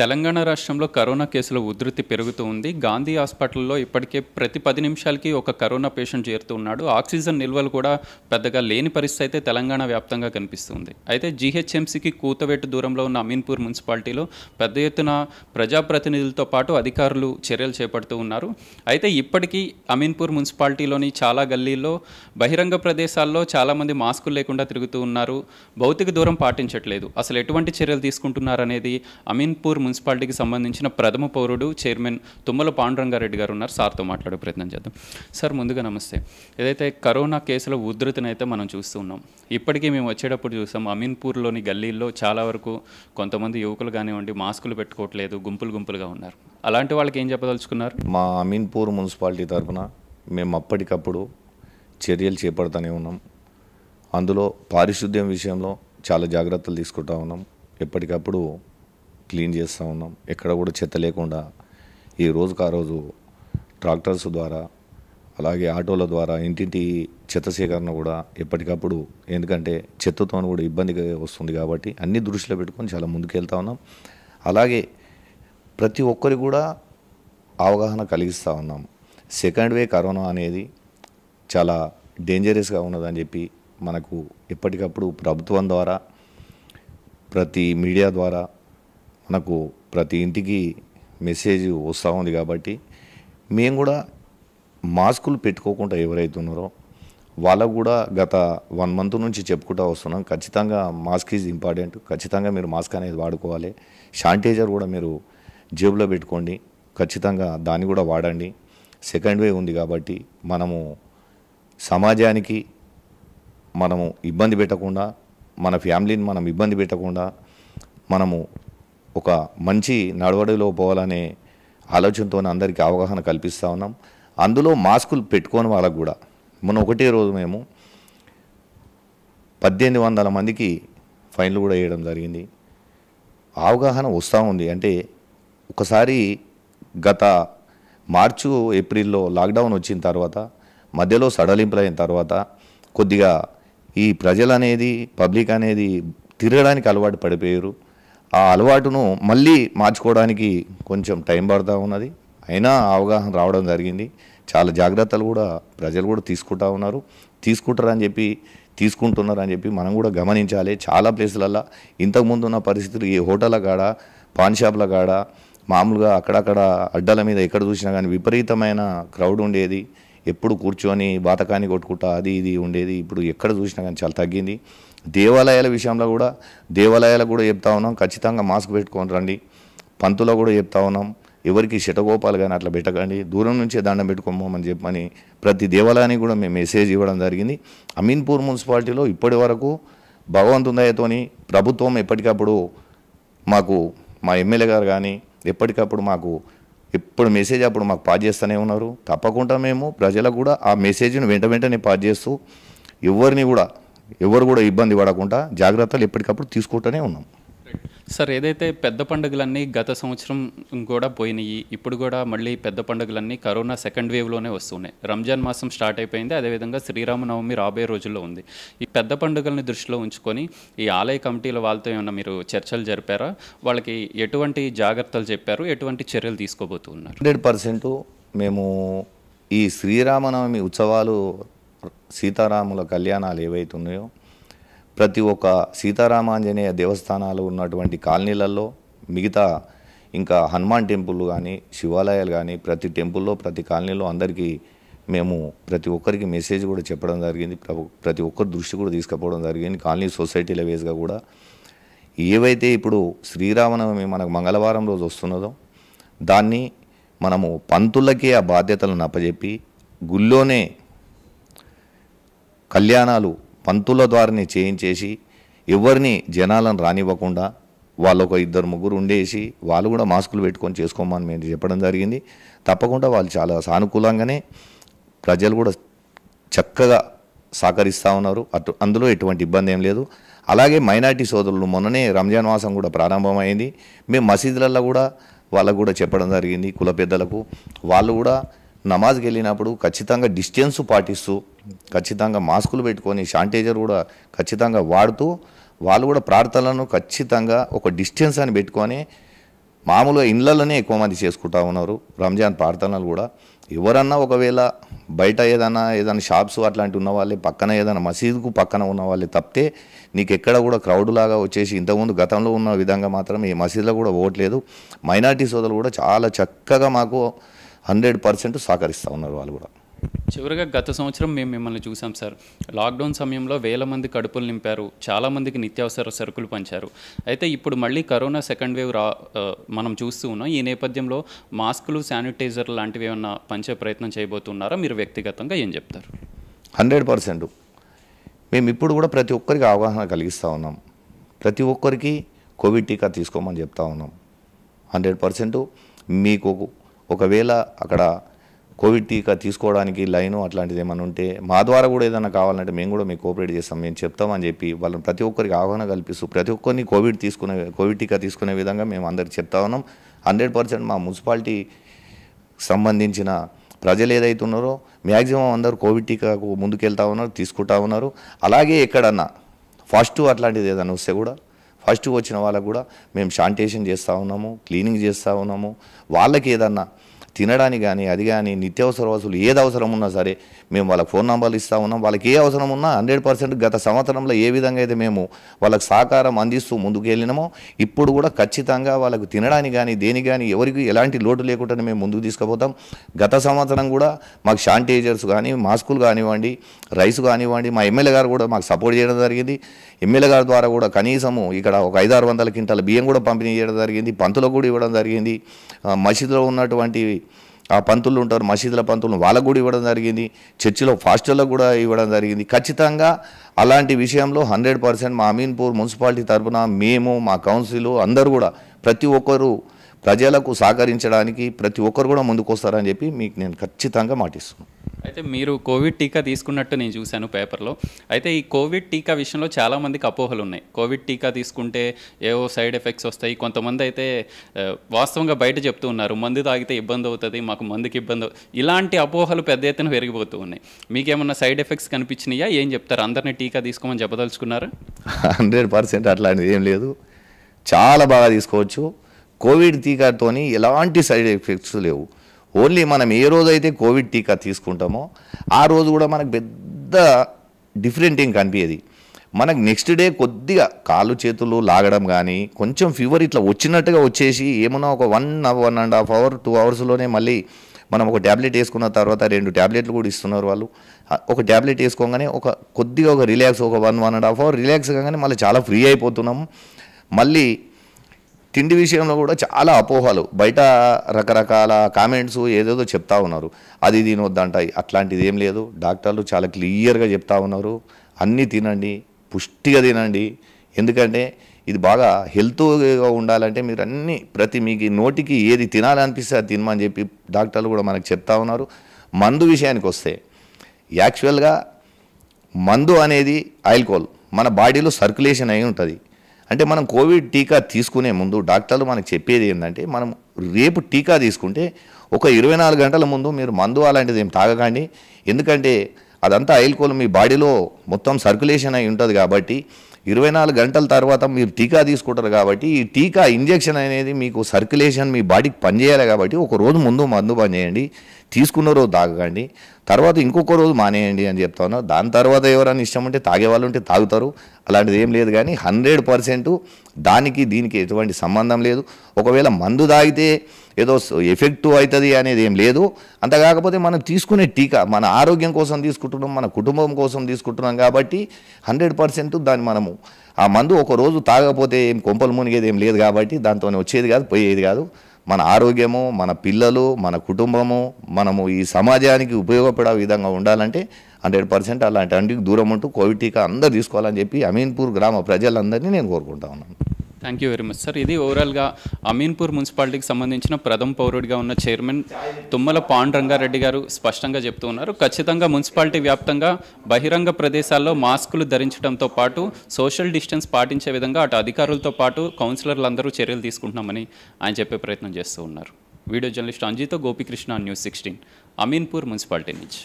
తెలంగాణ రాష్ట్రంలో కరోనా కేసుల ఉధృతి పెరుగుతూ ఉంది గాంధీ హాస్పిటల్లో ఇప్పటికే ప్రతి పది నిమిషాలకి ఒక కరోనా పేషెంట్ చేరుతూ ఉన్నాడు ఆక్సిజన్ నిల్వలు కూడా పెద్దగా లేని పరిస్థితి అయితే తెలంగాణ వ్యాప్తంగా కనిపిస్తుంది అయితే జీహెచ్ఎంసీకి కూతవేటు దూరంలో ఉన్న అమీన్పూర్ మున్సిపాలిటీలో పెద్ద ఎత్తున ప్రజాప్రతినిధులతో పాటు అధికారులు చర్యలు చేపడుతూ ఉన్నారు అయితే ఇప్పటికీ అమీన్పూర్ మున్సిపాలిటీలోని చాలా గల్లీల్లో బహిరంగ ప్రదేశాల్లో చాలామంది మాస్కులు లేకుండా తిరుగుతూ ఉన్నారు భౌతిక దూరం పాటించట్లేదు అసలు ఎటువంటి చర్యలు తీసుకుంటున్నారనేది అమీన్పూర్ మున్సిపాలిటీకి సంబంధించిన ప్రథమ పౌరుడు చైర్మన్ తుమ్మల పాండురంగారెడ్డి గారు ఉన్నారు సార్తో మాట్లాడే ప్రయత్నం చేద్దాం సార్ ముందుగా నమస్తే ఏదైతే కరోనా కేసుల అయితే మనం చూస్తూ ఉన్నాం ఇప్పటికీ మేము వచ్చేటప్పుడు చూసాం అమీన్పూర్లోని గల్లీల్లో చాలా వరకు కొంతమంది యువకులు కానివ్వండి మాస్కులు పెట్టుకోవట్లేదు గుంపులు గుంపులుగా ఉన్నారు అలాంటి వాళ్ళకి ఏం చెప్పదలుచుకున్నారు మా అమీన్పూర్ మున్సిపాలిటీ తరఫున మేము అప్పటికప్పుడు చర్యలు చేపడుతూనే ఉన్నాం అందులో పారిశుద్ధ్యం విషయంలో చాలా జాగ్రత్తలు తీసుకుంటా ఉన్నాం ఎప్పటికప్పుడు క్లీన్ చేస్తూ ఉన్నాం ఎక్కడ కూడా చెత్త లేకుండా ఈ రోజుకు ఆ రోజు ట్రాక్టర్స్ ద్వారా అలాగే ఆటోల ద్వారా ఇంటింటి చెత్త సేకరణ కూడా ఎప్పటికప్పుడు ఎందుకంటే చెత్తతో కూడా ఇబ్బంది వస్తుంది కాబట్టి అన్ని దృష్టిలో పెట్టుకొని చాలా ముందుకు ఉన్నాం అలాగే ప్రతి ఒక్కరి కూడా అవగాహన కలిగిస్తూ ఉన్నాం సెకండ్ వే కరోనా అనేది చాలా డేంజరస్గా ఉన్నదని చెప్పి మనకు ఎప్పటికప్పుడు ప్రభుత్వం ద్వారా ప్రతి మీడియా ద్వారా మనకు ప్రతి ఇంటికి మెసేజ్ వస్తూ ఉంది కాబట్టి మేము కూడా మాస్కులు పెట్టుకోకుండా ఎవరైతే ఉన్నారో వాళ్ళకు కూడా గత వన్ మంత్ నుంచి చెప్పుకుంటూ వస్తున్నాం ఖచ్చితంగా మాస్క్ ఈజ్ ఇంపార్టెంట్ ఖచ్చితంగా మీరు మాస్క్ అనేది వాడుకోవాలి శానిటైజర్ కూడా మీరు జేబులో పెట్టుకోండి ఖచ్చితంగా దాన్ని కూడా వాడండి సెకండ్ వే ఉంది కాబట్టి మనము సమాజానికి మనము ఇబ్బంది పెట్టకుండా మన ఫ్యామిలీని మనం ఇబ్బంది పెట్టకుండా మనము ఒక మంచి నడవడిలో పోవాలనే ఆలోచనతో అందరికీ అవగాహన కల్పిస్తూ ఉన్నాం అందులో మాస్కులు పెట్టుకోని వాళ్ళకు కూడా మొన్న ఒకటే రోజు మేము పద్దెనిమిది వందల మందికి ఫైన్లు కూడా వేయడం జరిగింది అవగాహన వస్తూ ఉంది అంటే ఒకసారి గత మార్చు ఏప్రిల్లో లాక్డౌన్ వచ్చిన తర్వాత మధ్యలో సడలింపులైన తర్వాత కొద్దిగా ఈ ప్రజలు అనేది పబ్లిక్ అనేది తిరగడానికి అలవాటు పడిపోయారు ఆ అలవాటును మళ్ళీ మార్చుకోవడానికి కొంచెం టైం పడుతూ ఉన్నది అయినా అవగాహన రావడం జరిగింది చాలా జాగ్రత్తలు కూడా ప్రజలు కూడా తీసుకుంటా ఉన్నారు తీసుకుంటారని చెప్పి తీసుకుంటున్నారని చెప్పి మనం కూడా గమనించాలి చాలా ప్లేసులల్లో ఇంతకుముందు ఉన్న పరిస్థితులు ఈ హోటళ్ళ కాడ పాన్ షాపుల కాడ మామూలుగా అక్కడక్కడ అడ్డల మీద ఎక్కడ చూసినా కానీ విపరీతమైన క్రౌడ్ ఉండేది ఎప్పుడు కూర్చొని బాతకాన్ని కొట్టుకుంటా అది ఇది ఉండేది ఇప్పుడు ఎక్కడ చూసినా కానీ చాలా తగ్గింది దేవాలయాల విషయంలో కూడా దేవాలయాలకు కూడా చెప్తా ఉన్నాం ఖచ్చితంగా మాస్క్ పెట్టుకొని రండి పంతులో కూడా చెప్తా ఉన్నాం ఎవరికి శటగోపాలు కానీ అట్లా పెట్టకండి దూరం నుంచే దండం పెట్టుకోమని చెప్పమని ప్రతి దేవాలయానికి కూడా మేము మెసేజ్ ఇవ్వడం జరిగింది అమీన్పూర్ మున్సిపాలిటీలో ఇప్పటి వరకు భగవంతుని ప్రభుత్వం ఎప్పటికప్పుడు మాకు మా ఎమ్మెల్యే గారు కానీ ఎప్పటికప్పుడు మాకు ఎప్పుడు మెసేజ్ అప్పుడు మాకు పాస్ చేస్తూనే ఉన్నారు తప్పకుండా మేము ప్రజలకు కూడా ఆ మెసేజ్ను వెంట వెంటనే పాస్ చేస్తూ ఎవరిని కూడా ఎవరు కూడా ఇబ్బంది పడకుండా జాగ్రత్తలు ఎప్పటికప్పుడు తీసుకుంటూనే ఉన్నాం సార్ ఏదైతే పెద్ద పండుగలన్నీ గత సంవత్సరం కూడా పోయినాయి ఇప్పుడు కూడా మళ్ళీ పెద్ద పండుగలన్నీ కరోనా సెకండ్ వేవ్లోనే వస్తున్నాయి రంజాన్ మాసం స్టార్ట్ అయిపోయింది అదేవిధంగా శ్రీరామనవమి రాబోయే రోజుల్లో ఉంది ఈ పెద్ద పండుగల్ని దృష్టిలో ఉంచుకొని ఈ ఆలయ కమిటీల వాళ్ళతో ఏమైనా మీరు చర్చలు జరిపారా వాళ్ళకి ఎటువంటి జాగ్రత్తలు చెప్పారు ఎటువంటి చర్యలు తీసుకోబోతున్నారు హండ్రెడ్ పర్సెంట్ మేము ఈ శ్రీరామనవమి ఉత్సవాలు సీతారాముల కళ్యాణాలు ఏవైతే ఉన్నాయో ప్రతి ఒక్క సీతారామాంజనేయ దేవస్థానాలు ఉన్నటువంటి కాలనీలలో మిగతా ఇంకా హనుమాన్ టెంపుల్ కానీ శివాలయాలు కానీ ప్రతి టెంపుల్లో ప్రతి కాలనీలో అందరికీ మేము ప్రతి ఒక్కరికి మెసేజ్ కూడా చెప్పడం జరిగింది ప్రతి ఒక్కరి దృష్టి కూడా తీసుకుపోవడం జరిగింది కాలనీ సొసైటీల వేస్గా కూడా ఏవైతే ఇప్పుడు శ్రీరామనవమి మనకు మంగళవారం రోజు వస్తున్నదో దాన్ని మనము పంతులకే ఆ బాధ్యతలను అప్పజెప్పి గుళ్ళోనే కళ్యాణాలు పంతుల ద్వారానే చేయించేసి ఎవరిని జనాలను రానివ్వకుండా వాళ్ళు ఒక ఇద్దరు ముగ్గురు ఉండేసి వాళ్ళు కూడా మాస్కులు పెట్టుకొని చేసుకోమని మేము చెప్పడం జరిగింది తప్పకుండా వాళ్ళు చాలా సానుకూలంగానే ప్రజలు కూడా చక్కగా సహకరిస్తూ ఉన్నారు అటు అందులో ఎటువంటి ఇబ్బంది ఏం లేదు అలాగే మైనార్టీ సోదరులు మొన్ననే రంజాన్ మాసం కూడా ప్రారంభమైంది మేము మసీదులలో కూడా వాళ్ళకు కూడా చెప్పడం జరిగింది కుల పెద్దలకు వాళ్ళు కూడా నమాజ్కి వెళ్ళినప్పుడు ఖచ్చితంగా డిస్టెన్స్ పాటిస్తూ ఖచ్చితంగా మాస్కులు పెట్టుకొని శానిటైజర్ కూడా ఖచ్చితంగా వాడుతూ వాళ్ళు కూడా ప్రార్థనలను ఖచ్చితంగా ఒక డిస్టెన్స్ అని పెట్టుకొని మామూలుగా ఇండ్లలోనే ఎక్కువ మంది చేసుకుంటా ఉన్నారు రంజాన్ ప్రార్థనలు కూడా ఎవరన్నా ఒకవేళ బయట ఏదైనా ఏదైనా షాప్స్ అట్లాంటి ఉన్న వాళ్ళే పక్కన ఏదైనా మసీదుకు పక్కన ఉన్న వాళ్ళే తప్పితే నీకు ఎక్కడ కూడా క్రౌడ్ లాగా వచ్చేసి ఇంతకుముందు గతంలో ఉన్న విధంగా మాత్రం ఈ మసీదులో కూడా పోవట్లేదు మైనార్టీ సోదరులు కూడా చాలా చక్కగా మాకు హండ్రెడ్ పర్సెంట్ సహకరిస్తూ ఉన్నారు వాళ్ళు కూడా చివరిగా గత సంవత్సరం మేము మిమ్మల్ని చూసాం సార్ లాక్డౌన్ సమయంలో వేల మంది కడుపులు నింపారు చాలామందికి నిత్యావసర సరుకులు పంచారు అయితే ఇప్పుడు మళ్ళీ కరోనా సెకండ్ వేవ్ రా మనం చూస్తూ ఉన్నాం ఈ నేపథ్యంలో మాస్కులు శానిటైజర్ లాంటివి ఏమన్నా పంచే ప్రయత్నం చేయబోతున్నారా మీరు వ్యక్తిగతంగా ఏం చెప్తారు హండ్రెడ్ పర్సెంట్ మేము ఇప్పుడు కూడా ప్రతి ఒక్కరికి అవగాహన కలిగిస్తూ ఉన్నాం ప్రతి ఒక్కరికి కోవిడ్ టీకా తీసుకోమని చెప్తా ఉన్నాం హండ్రెడ్ పర్సెంట్ మీకు ఒకవేళ అక్కడ కోవిడ్ టీకా తీసుకోవడానికి లైను అట్లాంటిది ఏమైనా ఉంటే మా ద్వారా కూడా ఏదైనా కావాలంటే మేము కూడా మీకు కోఆపరేట్ చేస్తాం మేము చెప్తామని చెప్పి వాళ్ళని ప్రతి ఒక్కరికి ఆహ్వానం కల్పిస్తూ ప్రతి ఒక్కరిని కోవిడ్ తీసుకునే కోవిడ్ టీకా తీసుకునే విధంగా మేము అందరికి చెప్తా ఉన్నాం హండ్రెడ్ పర్సెంట్ మా మున్సిపాలిటీ సంబంధించిన ప్రజలు ఏదైతే ఉన్నారో మ్యాక్సిమం అందరూ కోవిడ్ టీకాకు ముందుకెళ్తా ఉన్నారు తీసుకుంటా ఉన్నారు అలాగే ఎక్కడన్నా ఫస్ట్ అట్లాంటిది ఏదైనా వస్తే కూడా ఫస్ట్ వచ్చిన వాళ్ళకు కూడా మేము శానిటేషన్ చేస్తూ ఉన్నాము క్లీనింగ్ చేస్తూ ఉన్నాము వాళ్ళకి ఏదన్నా తినడానికి కానీ అది కానీ నిత్యావసర వసూలు ఏది అవసరం ఉన్నా సరే మేము వాళ్ళకి ఫోన్ నంబర్లు ఇస్తూ ఉన్నాం వాళ్ళకి ఏ అవసరం ఉన్నా హండ్రెడ్ పర్సెంట్ గత సంవత్సరంలో ఏ విధంగా అయితే మేము వాళ్ళకి సహకారం అందిస్తూ ముందుకు వెళ్ళినామో ఇప్పుడు కూడా ఖచ్చితంగా వాళ్ళకు తినడానికి కానీ దేనికి కానీ ఎవరికి ఎలాంటి లోటు లేకుండా మేము ముందుకు తీసుకుపోతాం గత సంవత్సరం కూడా మాకు శానిటైజర్స్ కానీ మాస్కులు కానివ్వండి రైస్ కానివ్వండి మా ఎమ్మెల్యే గారు కూడా మాకు సపోర్ట్ చేయడం జరిగింది ఎమ్మెల్యే గారి ద్వారా కూడా కనీసము ఇక్కడ ఒక ఐదారు వందల క్వింటాల బియ్యం కూడా పంపిణీ చేయడం జరిగింది పంతులకు కూడా ఇవ్వడం జరిగింది మసీదులో ఉన్నటువంటి ఆ పంతులు ఉంటారు మసీదుల పంతులను వాళ్ళకు కూడా ఇవ్వడం జరిగింది చర్చిలో ఫాస్టర్లకు కూడా ఇవ్వడం జరిగింది ఖచ్చితంగా అలాంటి విషయంలో హండ్రెడ్ పర్సెంట్ మా అమీన్పూర్ మున్సిపాలిటీ తరఫున మేము మా కౌన్సిల్ అందరూ కూడా ప్రతి ఒక్కరు ప్రజలకు సహకరించడానికి ప్రతి ఒక్కరు కూడా ముందుకు వస్తారని చెప్పి మీకు నేను ఖచ్చితంగా మాటిస్తున్నాను అయితే మీరు కోవిడ్ టీకా తీసుకున్నట్టు నేను చూశాను పేపర్లో అయితే ఈ కోవిడ్ టీకా విషయంలో చాలామందికి అపోహలు ఉన్నాయి కోవిడ్ టీకా తీసుకుంటే ఏవో సైడ్ ఎఫెక్ట్స్ వస్తాయి కొంతమంది అయితే వాస్తవంగా బయట చెప్తూ ఉన్నారు మందు తాగితే ఇబ్బంది అవుతుంది మాకు మందుకి ఇబ్బంది ఇలాంటి అపోహలు పెద్ద ఎత్తున పెరిగిపోతూ ఉన్నాయి మీకేమన్నా సైడ్ ఎఫెక్ట్స్ కనిపించినాయా ఏం చెప్తారు అందరినీ టీకా తీసుకోమని చెప్పదలుచుకున్నారు హండ్రెడ్ పర్సెంట్ అట్లాంటిది ఏం లేదు చాలా బాగా తీసుకోవచ్చు కోవిడ్ టీకాతోని ఎలాంటి సైడ్ ఎఫెక్ట్స్ లేవు ఓన్లీ మనం ఏ రోజైతే కోవిడ్ టీకా తీసుకుంటామో ఆ రోజు కూడా మనకు పెద్ద డిఫరెంట్ ఏం కనిపించేది మనకు నెక్స్ట్ డే కొద్దిగా కాళ్ళు చేతులు లాగడం కానీ కొంచెం ఫీవర్ ఇట్లా వచ్చినట్టుగా వచ్చేసి ఏమన్నా ఒక one one and half hour two అవర్స్లోనే మళ్ళీ మనం ఒక ట్యాబ్లెట్ వేసుకున్న తర్వాత రెండు ట్యాబ్లెట్లు కూడా ఇస్తున్నారు వాళ్ళు ఒక ట్యాబ్లెట్ వేసుకోగానే ఒక కొద్దిగా ఒక రిలాక్స్ ఒక one one and half hour relax కాగానే మళ్ళీ చాలా ఫ్రీ అయిపోతున్నాము మళ్ళీ తిండి విషయంలో కూడా చాలా అపోహలు బయట రకరకాల కామెంట్స్ ఏదేదో చెప్తా ఉన్నారు అది తినొద్దంట అట్లాంటిది ఏం లేదు డాక్టర్లు చాలా క్లియర్గా చెప్తా ఉన్నారు అన్నీ తినండి పుష్టిగా తినండి ఎందుకంటే ఇది బాగా హెల్త్గా ఉండాలంటే మీరు అన్నీ ప్రతి మీకు నోటికి ఏది తినాలనిపిస్తే అది తినమని చెప్పి డాక్టర్లు కూడా మనకు చెప్తా ఉన్నారు మందు విషయానికి వస్తే యాక్చువల్గా మందు అనేది కోల్ మన బాడీలో సర్క్యులేషన్ అయి ఉంటుంది అంటే మనం కోవిడ్ టీకా తీసుకునే ముందు డాక్టర్లు మనకు చెప్పేది ఏంటంటే మనం రేపు టీకా తీసుకుంటే ఒక ఇరవై నాలుగు గంటల ముందు మీరు మందు అలాంటిది ఏం తాగకండి ఎందుకంటే అదంతా ఐల్కోలు కోలు మీ బాడీలో మొత్తం సర్క్యులేషన్ అయి ఉంటుంది కాబట్టి ఇరవై నాలుగు గంటల తర్వాత మీరు టీకా తీసుకుంటారు కాబట్టి ఈ టీకా ఇంజెక్షన్ అనేది మీకు సర్క్యులేషన్ మీ బాడీకి పనిచేయాలి కాబట్టి ఒక రోజు ముందు మందు పనిచేయండి తీసుకున్న రోజు తాగకండి తర్వాత ఇంకొక రోజు మానేయండి అని చెప్తాను దాని తర్వాత ఎవరైనా ఇష్టం ఉంటే తాగేవాళ్ళు ఉంటే తాగుతారు అలాంటిది ఏం లేదు కానీ హండ్రెడ్ పర్సెంట్ దానికి దీనికి ఎటువంటి సంబంధం లేదు ఒకవేళ మందు తాగితే ఏదో ఎఫెక్టు అవుతుంది అనేది ఏం లేదు అంత కాకపోతే మనం తీసుకునే టీకా మన ఆరోగ్యం కోసం తీసుకుంటున్నాం మన కుటుంబం కోసం తీసుకుంటున్నాం కాబట్టి హండ్రెడ్ పర్సెంట్ దాన్ని మనము ఉన్నాము ఆ మందు ఒక రోజు తాగకపోతే ఏం కొంపలు మునిగేది ఏం లేదు కాబట్టి దాంతో వచ్చేది కాదు పోయేది కాదు మన ఆరోగ్యము మన పిల్లలు మన కుటుంబము మనము ఈ సమాజానికి ఉపయోగపడే విధంగా ఉండాలంటే హండ్రెడ్ పర్సెంట్ అలాంటి దూరం ఉంటూ కోవిడ్ టీకా అందరు తీసుకోవాలని చెప్పి అమీన్పూర్ గ్రామ ప్రజలందరినీ నేను కోరుకుంటా ఉన్నాను thank you very much sir ఇది ఓవరాల్గా అమీన్పూర్ మున్సిపాలిటీకి సంబంధించిన ప్రథమ పౌరుడిగా ఉన్న చైర్మన్ తుమ్మల పాండ్ రంగారెడ్డి గారు స్పష్టంగా చెప్తూ ఉన్నారు ఖచ్చితంగా మున్సిపాలిటీ వ్యాప్తంగా బహిరంగ ప్రదేశాల్లో మాస్కులు ధరించడంతో పాటు సోషల్ డిస్టెన్స్ పాటించే విధంగా అటు అధికారులతో పాటు కౌన్సిలర్లు అందరూ చర్యలు తీసుకుంటున్నామని ఆయన చెప్పే ప్రయత్నం చేస్తూ ఉన్నారు వీడియో జర్నలిస్ట్ అంజితో Gopikrishna news sixteen Ameenpur municipality నుంచి